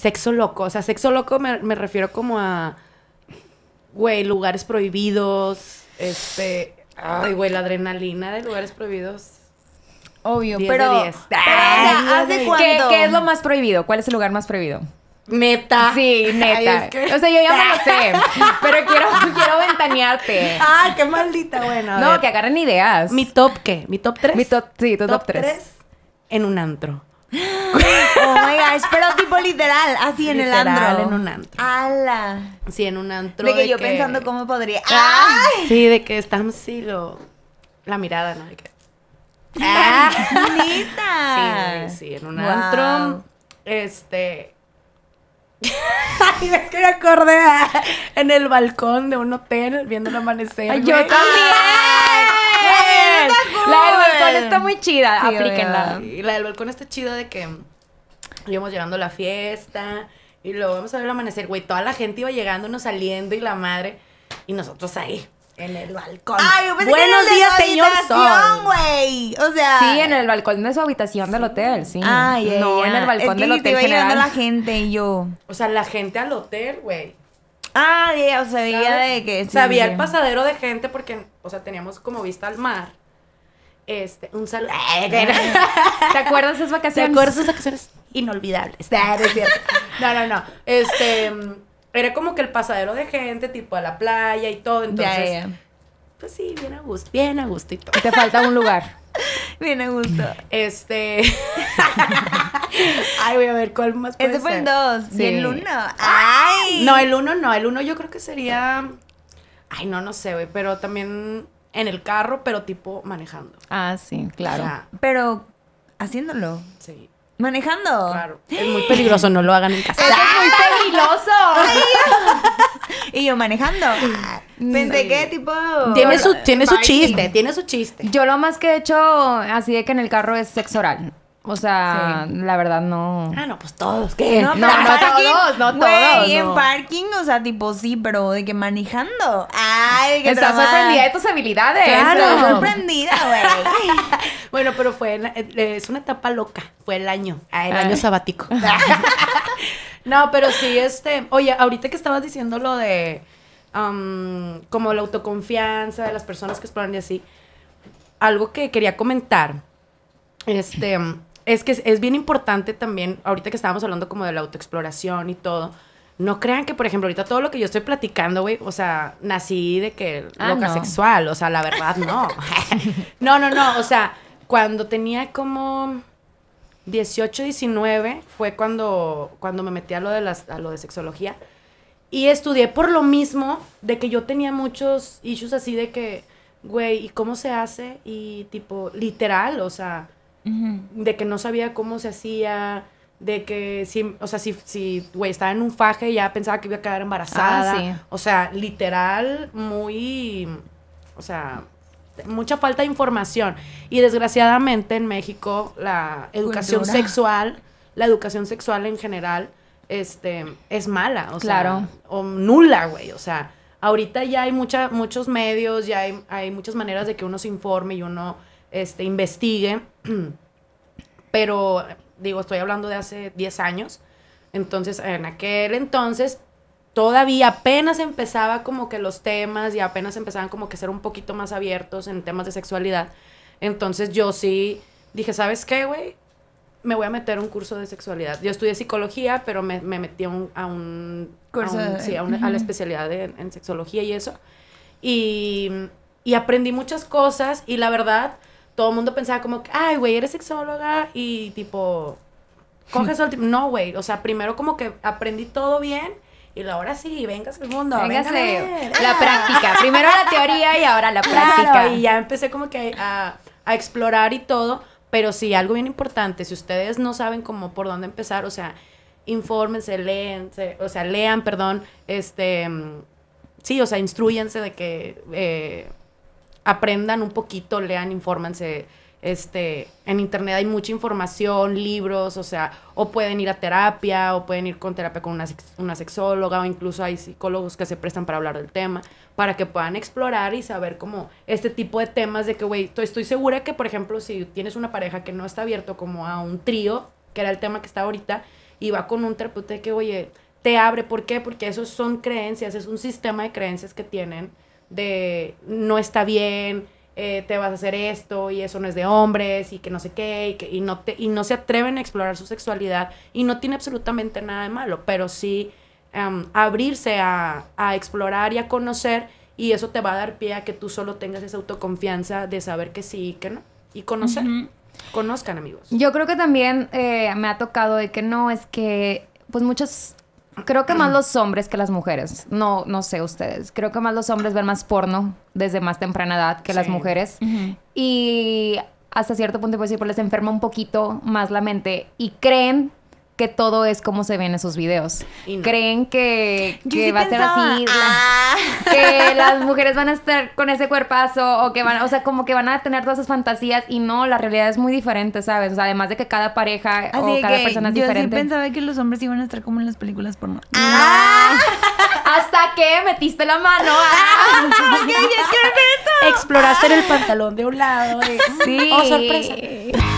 Sexo loco. O sea, sexo loco me, refiero como a. Güey, lugares prohibidos. Este. Ay, güey, la adrenalina de lugares prohibidos. Obvio, pero. De ¿Qué, es lo más prohibido? ¿Cuál es el lugar más prohibido? Neta. Sí, neta. O sea, yo ya no lo sé, pero quiero, quiero ventanearte. Ah, qué maldita, bueno. No, que agarren ideas. Mi top, ¿qué? ¿Mi top 3? Mi top, sí, tu top tres En un antro. Oh my gosh, pero tipo literal, así en el antro. en un antro. ¡Ala! Sí, en un antro. De que yo pensando cómo podría. Ah, ¡Ay! Sí, de que estamos así lo... la mirada, ¿no? ¡Ah! Sí, sí, en un antro. Este. Ay, es que me acordé en el balcón de un hotel viendo el amanecer. Ay, yo también. Ah la del balcón está muy chida. Aplíquenla. Y la del balcón está chida de que íbamos llegando a la fiesta y luego vamos a ver el amanecer, güey. Toda la gente iba llegando, nos saliendo y la madre. Y nosotros ahí. En el balcón. Buenos días, señor sol. güey. O sea. Sí, en el balcón de su habitación del hotel, sí. No, en el balcón del hotel. Iba llegando la gente y yo. O sea, la gente al hotel, güey. Ah, o sea, de que. Sabía el pasadero de gente porque, o sea, teníamos como vista al mar. Este, un saludo. Ah, ¿Te acuerdas esas vacaciones? ¿Te acuerdas esas vacaciones? Inolvidables. Ah, no, no, no, Este, era como que el pasadero de gente, tipo a la playa y todo. Entonces, pues sí, bien a gusto, bien a gusto y todo. Te falta un lugar. bien a gusto. Mm. Este. Ay, voy a ver cuál más. Puede Ese fue el 2. Y el 1. Ay. No, el 1 no. El 1 yo creo que sería. Ay, no, no sé, güey. Pero también en el carro, pero tipo manejando. Ah, sí, claro. pero haciéndolo. Sí. Manejando. Claro. Es muy peligroso, no lo hagan en casa. es muy peligroso. y yo manejando. Pensé que tipo. Tiene su, tiene su chiste, tiene su chiste. Yo lo más que he hecho así de que en el carro es sexo oral. O sea, la verdad no. Ah, no, pues todos, ¿qué? No, no, todos, no todos. en parking, o sea, tipo sí, pero de que manejando. Ah. Estás sorprendida de tus habilidades. Claro, sorprendida, güey. bueno, pero fue, eh, es una etapa loca. Fue el año, ah, el ah. año sabático. no, pero sí, este, oye, ahorita que estabas diciendo lo de, um, como la autoconfianza de las personas que exploran y así, algo que quería comentar, este, es que es bien importante también, ahorita que estábamos hablando como de la autoexploración y todo, no crean que, por ejemplo, ahorita todo lo que yo estoy platicando, güey, o sea, nací de que ah, loca sexual, o sea, la verdad, no. no, no, no, o sea, cuando tenía como 18, 19, fue cuando, cuando me metí a lo, de lo de sexología. Y estudié por lo mismo de que yo tenía muchos issues así de que, güey, ¿y cómo se hace? Y tipo, literal, o sea, de que no sabía cómo se hacía de que si, o sea, si, si, güey, estaba en un faje y ya pensaba que iba a quedar embarazada. Ah, sí. O sea, literal, muy, o sea, mucha falta de información. Y desgraciadamente en México la educación sexual, la educación sexual en general, este, es mala, o claro. sea, o nula, güey, o sea, ahorita ya hay mucha, muchos medios, ya hay, hay muchas maneras de que uno se informe y uno, este, investigue, pero digo, estoy hablando de hace 10 años. Entonces, en aquel entonces, todavía apenas empezaba como que los temas y apenas empezaban como que ser un poquito más abiertos en temas de sexualidad. Entonces yo sí dije, ¿sabes qué, güey? Me voy a meter un curso de sexualidad. Yo estudié psicología, pero me, metí a un, curso, sí, a, la especialidad en, en sexología y eso. Y, y aprendí muchas cosas y la verdad todo el mundo pensaba como, ay, güey, eres sexóloga y tipo, coges tipo. No, güey, o sea, primero como que aprendí todo bien. Y ahora sí, vengas al mundo. Véngase. La práctica. Primero la teoría y ahora la práctica. y ya empecé como que a, explorar y todo. Pero sí, algo bien importante, si ustedes no saben cómo por dónde empezar, o sea, infórmense, lean o sea, lean, perdón, este, mm, sí, o sea, instruyense de que eh, aprendan un poquito, lean, infórmense. Este, en internet hay mucha información, libros, o sea, o pueden ir a terapia, o pueden ir con terapia con una, una sexóloga, o incluso hay psicólogos que se prestan para hablar del tema, para que puedan explorar y saber como este tipo de temas de que, güey, estoy segura que, por ejemplo, si tienes una pareja que no está abierto como a un trío, que era el tema que está ahorita, y va con un terapeuta que, oye, te abre, ¿por qué? Porque esos son creencias, es un sistema de creencias que tienen de no está bien, eh, te vas a hacer esto y eso no es de hombres y que no sé qué y, que, no, te, y no se atreven a explorar su sexualidad y no tiene absolutamente nada de malo, pero sí em, abrirse a, explorar y a conocer y eso te va a dar pie a que tú solo tengas esa autoconfianza de saber que sí y que no y conocer. Conozcan amigos. Yo creo que también eh, me ha tocado de que no, es que pues muchas... Creo que más los hombres que las mujeres. No, no sé ustedes. Creo que más los hombres ven más porno desde más temprana edad que las mujeres. Y hasta cierto punto, puedo decir pues les enferma un poquito más la mente y creen que todo es como se ven esos videos. Creen que, va a ser así, ah. que las mujeres van a estar con ese cuerpazo o que van, o sea, como que van a tener todas esas fantasías y no, la realidad es muy diferente, ¿sabes? además de que cada pareja o cada persona es diferente. Yo sí pensaba que los hombres iban a estar como en las películas porno. Ah. Hasta que metiste la mano. Okay, ah. Ah. Exploraste en el pantalón de un lado. Sí. Oh, sorpresa.